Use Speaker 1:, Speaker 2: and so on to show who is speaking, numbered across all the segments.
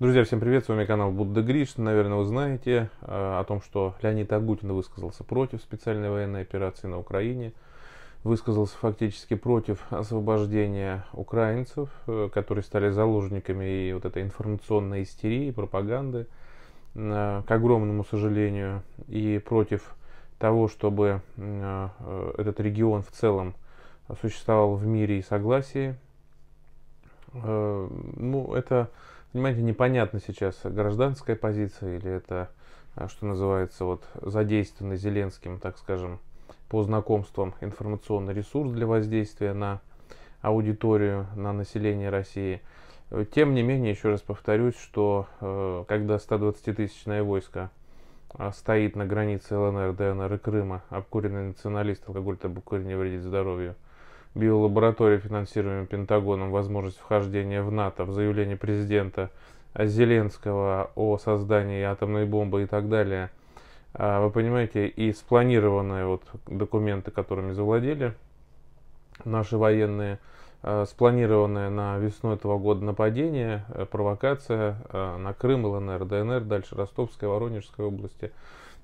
Speaker 1: Друзья, всем привет, с вами канал Будда Гриш. Наверное, вы знаете э, о том, что Леонид Агутин высказался против специальной военной операции на Украине. Высказался фактически против освобождения украинцев, э, которые стали заложниками и вот этой информационной истерии, пропаганды, э, к огромному сожалению, и против того, чтобы этот регион в целом существовал в мире и согласии. Ну, это понимаете, непонятно сейчас, гражданская позиция или это, а, что называется, вот задействованный Зеленским, так скажем, по знакомствам информационный ресурс для воздействия на аудиторию, на население России. Тем не менее, еще раз повторюсь, что э, когда 120-тысячное войско а, стоит на границе ЛНР, ДНР и Крыма, обкуренный националист, алкоголь, табакурь не вредит здоровью – биолаборатория, финансируемая Пентагоном, возможность вхождения в НАТО, в заявлении президента Зеленского о создании атомной бомбы и так далее, а, вы понимаете, и спланированные вот документы, которыми завладели наши военные, а, спланированное на весну этого года нападение, э, провокация а, на Крым, ЛНР, ДНР, дальше Ростовской, Воронежской области.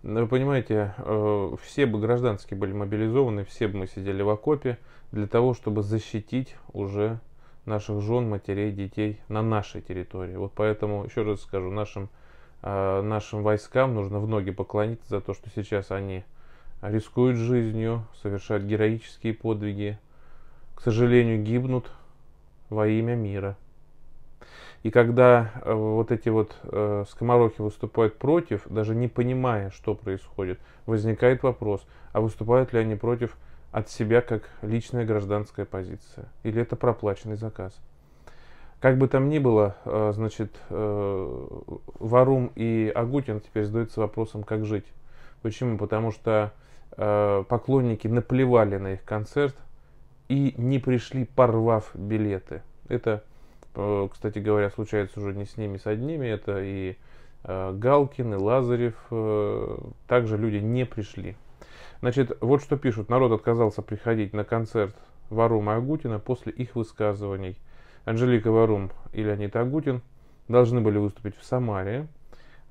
Speaker 1: Вы понимаете, э, все бы гражданские были мобилизованы, все бы мы сидели в окопе, для того, чтобы защитить уже наших жен, матерей, детей на нашей территории. Вот поэтому, еще раз скажу, нашим, э, нашим войскам нужно в ноги поклониться за то, что сейчас они рискуют жизнью, совершают героические подвиги, к сожалению, гибнут во имя мира. И когда э, вот эти вот э, скоморохи выступают против, даже не понимая, что происходит, возникает вопрос, а выступают ли они против от себя как личная гражданская позиция. Или это проплаченный заказ. Как бы там ни было, э, значит, э, Варум и Агутин теперь задаются вопросом, как жить. Почему? Потому что э, поклонники наплевали на их концерт и не пришли, порвав билеты. Это, кстати говоря, случается уже не с ними, с одними. Это и Галкин, и Лазарев. Также люди не пришли. Значит, вот что пишут. Народ отказался приходить на концерт Варума Агутина после их высказываний. Анжелика Варум и Леонид Агутин должны были выступить в Самаре.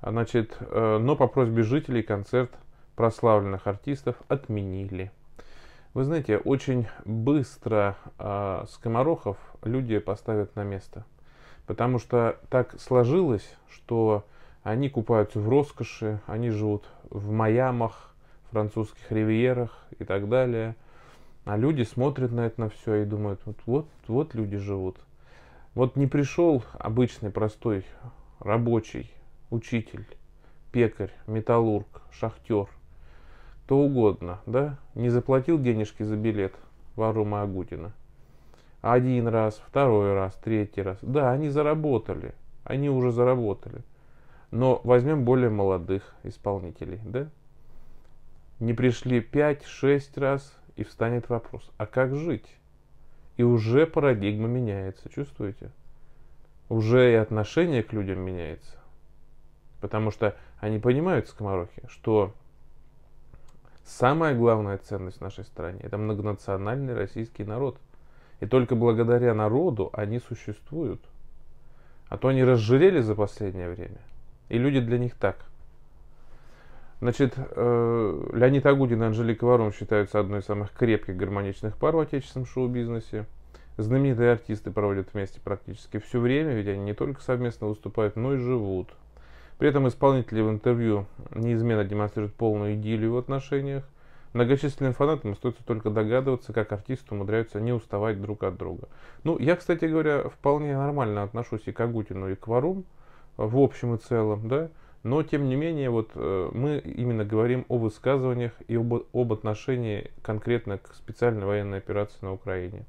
Speaker 1: Значит, э, но по просьбе жителей концерт прославленных артистов отменили. Вы знаете, очень быстро э, скоморохов люди поставят на место. Потому что так сложилось, что они купаются в роскоши, они живут в Майамах, французских ривьерах и так далее. А люди смотрят на это на все и думают, вот, вот, вот люди живут. Вот не пришел обычный, простой, рабочий, учитель, пекарь, металлург, шахтер, кто угодно, да, не заплатил денежки за билет вору Агутина. Один раз, второй раз, третий раз. Да, они заработали, они уже заработали. Но возьмем более молодых исполнителей, да? не пришли 5-6 раз, и встанет вопрос, а как жить? И уже парадигма меняется, чувствуете? Уже и отношение к людям меняется. Потому что они понимают, скоморохи, что самая главная ценность в нашей стране – это многонациональный российский народ. И только благодаря народу они существуют. А то они разжирели за последнее время. И люди для них так – Значит, э, Леонид Агудин и Анжелика Варум считаются одной из самых крепких гармоничных пар в отечественном шоу-бизнесе. Знаменитые артисты проводят вместе практически все время, ведь они не только совместно выступают, но и живут. При этом исполнители в интервью неизменно демонстрируют полную идиллию в отношениях. Многочисленным фанатам остается только догадываться, как артисты умудряются не уставать друг от друга. Ну, я, кстати говоря, вполне нормально отношусь и к Агутину, и к Варум в общем и целом, да. Но, тем не менее, вот э, мы именно говорим о высказываниях и об, об отношении конкретно к специальной военной операции на Украине.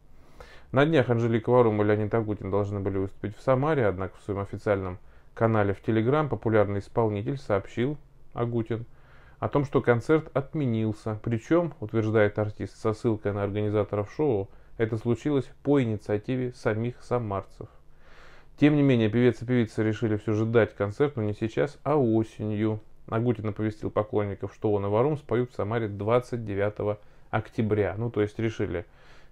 Speaker 1: На днях Анжелика Варум и Леонид Агутин должны были выступить в Самаре, однако в своем официальном канале в Телеграм популярный исполнитель сообщил, Агутин, о том, что концерт отменился. Причем, утверждает артист со ссылкой на организаторов шоу, это случилось по инициативе самих самарцев. Тем не менее, певец и певица решили все же дать концерт, но не сейчас, а осенью. Агутин оповестил поклонников, что он и Варум споют в Самаре 29 октября. Ну, то есть решили,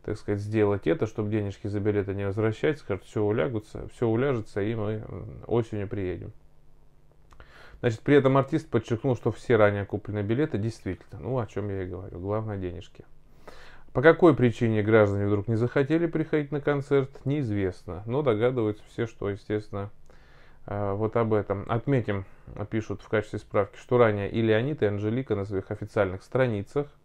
Speaker 1: так сказать, сделать это, чтобы денежки за билеты не возвращать. Скажут, все улягутся, все уляжется, и мы осенью приедем. Значит, при этом артист подчеркнул, что все ранее купленные билеты действительно, ну, о чем я и говорю, главное денежки – по какой причине граждане вдруг не захотели приходить на концерт, неизвестно. Но догадываются все, что, естественно, э, вот об этом. Отметим, пишут в качестве справки, что ранее и Леонид, и Анжелика на своих официальных страницах –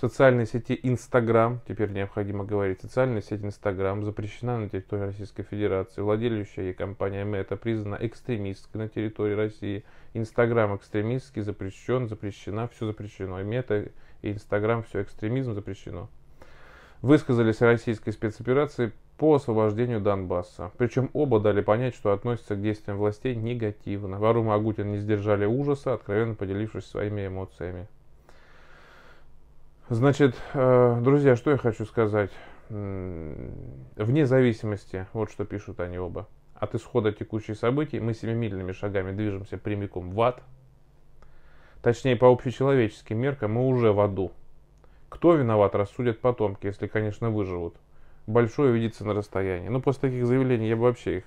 Speaker 1: в социальной сети Инстаграм, теперь необходимо говорить, социальная сеть Инстаграм запрещена на территории Российской Федерации. Владеющая ей компания Мета признана экстремистской на территории России. Инстаграм экстремистский запрещен, запрещена, все запрещено. И Мета, и Инстаграм, все экстремизм запрещено. Высказались о российской спецоперации по освобождению Донбасса. Причем оба дали понять, что относятся к действиям властей негативно. Варум и Агутин не сдержали ужаса, откровенно поделившись своими эмоциями. Значит, э, друзья, что я хочу сказать. Вне зависимости, вот что пишут они оба, от исхода текущих событий мы семимильными шагами движемся прямиком в ад. Точнее, по общечеловеческим меркам мы уже в аду. Кто виноват, рассудят потомки, если, конечно, выживут. Большое видится на расстоянии. Ну, после таких заявлений я бы вообще их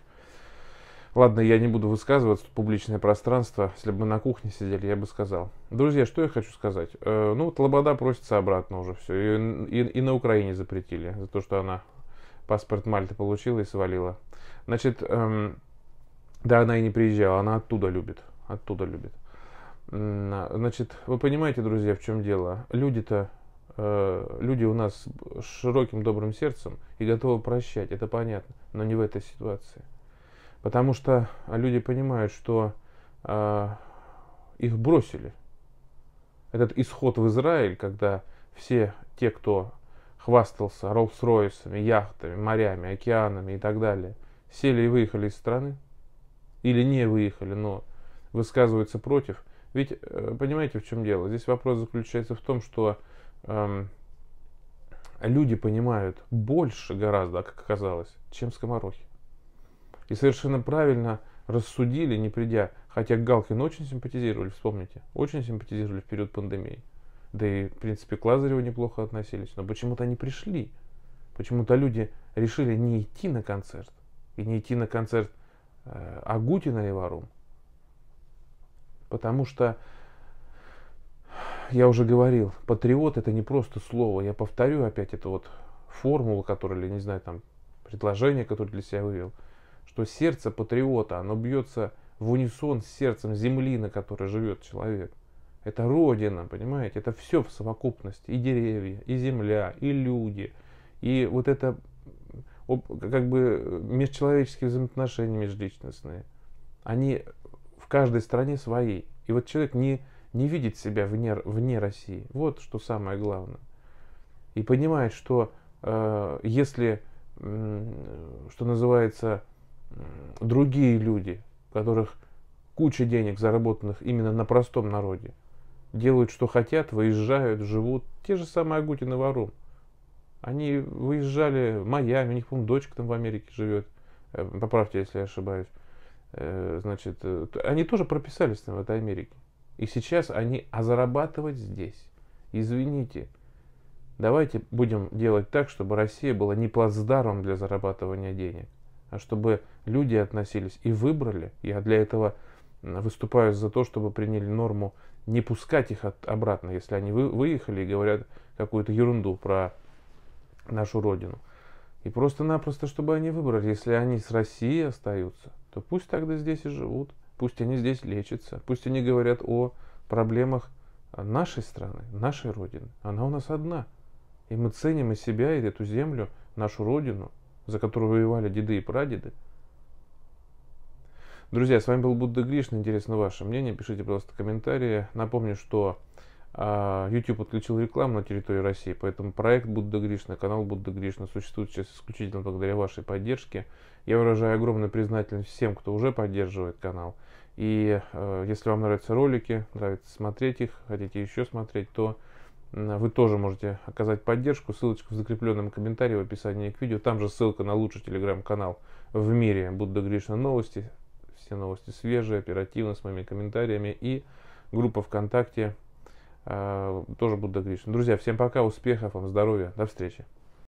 Speaker 1: Ладно, я не буду высказываться, публичное пространство. Если бы мы на кухне сидели, я бы сказал. Друзья, что я хочу сказать? Э, ну, вот Лобода просится обратно уже все. И, и, и на Украине запретили за то, что она паспорт Мальты получила и свалила. Значит, эм, да, она и не приезжала, она оттуда любит. Оттуда любит. А, значит, вы понимаете, друзья, в чем дело? Люди-то, э, люди у нас с широким добрым сердцем и готовы прощать, это понятно, но не в этой ситуации. Потому что люди понимают, что э, их бросили. Этот исход в Израиль, когда все те, кто хвастался Роллс-Ройсами, яхтами, морями, океанами и так далее, сели и выехали из страны, или не выехали, но высказываются против. Ведь э, понимаете, в чем дело? Здесь вопрос заключается в том, что эм, люди понимают больше гораздо, как оказалось, чем скоморохи. И совершенно правильно рассудили, не придя. Хотя Галкин очень симпатизировали, вспомните. Очень симпатизировали в период пандемии. Да и, в принципе, к Лазареву неплохо относились. Но почему-то они пришли. Почему-то люди решили не идти на концерт. И не идти на концерт э, Агутина и Варум. Потому что, я уже говорил, патриот это не просто слово. Я повторю опять эту вот формулу, которую, или не знаю, там, предложение, которое для себя вывел – что сердце патриота, оно бьется в унисон с сердцем земли, на которой живет человек. Это родина, понимаете? Это все в совокупности. И деревья, и земля, и люди. И вот это как бы межчеловеческие взаимоотношения межличностные. Они в каждой стране свои. И вот человек не, не видит себя вне, вне России. Вот что самое главное. И понимает, что э, если, э, что называется, другие люди, у которых куча денег, заработанных именно на простом народе, делают, что хотят, выезжают, живут. Те же самые Агутин и Варум. Они выезжали в Майами, у них, по-моему, дочка там в Америке живет. Э, поправьте, если я ошибаюсь. Э, значит, э, они тоже прописались там в этой Америке. И сейчас они, а зарабатывать здесь. Извините, давайте будем делать так, чтобы Россия была не плацдармом для зарабатывания денег а чтобы люди относились и выбрали. Я для этого выступаю за то, чтобы приняли норму не пускать их от, обратно, если они вы, выехали и говорят какую-то ерунду про нашу родину. И просто-напросто, чтобы они выбрали, если они с России остаются, то пусть тогда здесь и живут, пусть они здесь лечатся, пусть они говорят о проблемах нашей страны, нашей родины. Она у нас одна. И мы ценим и себя, и эту землю, нашу родину – за которую воевали деды и прадеды. Друзья, с вами был Будда Гришна. Интересно ваше мнение. Пишите, пожалуйста, комментарии. Напомню, что а, YouTube отключил рекламу на территории России, поэтому проект Будда Гришна, канал Будда Гришна существует сейчас исключительно благодаря вашей поддержке. Я выражаю огромную признательность всем, кто уже поддерживает канал. И э, если вам нравятся ролики, нравится смотреть их, хотите еще смотреть, то вы тоже можете оказать поддержку. Ссылочка в закрепленном комментарии в описании к видео. Там же ссылка на лучший телеграм-канал в мире Будда Гришна Новости. Все новости свежие, оперативно, с моими комментариями. И группа ВКонтакте э, тоже Будда Гришна. Друзья, всем пока, успехов вам, здоровья, до встречи.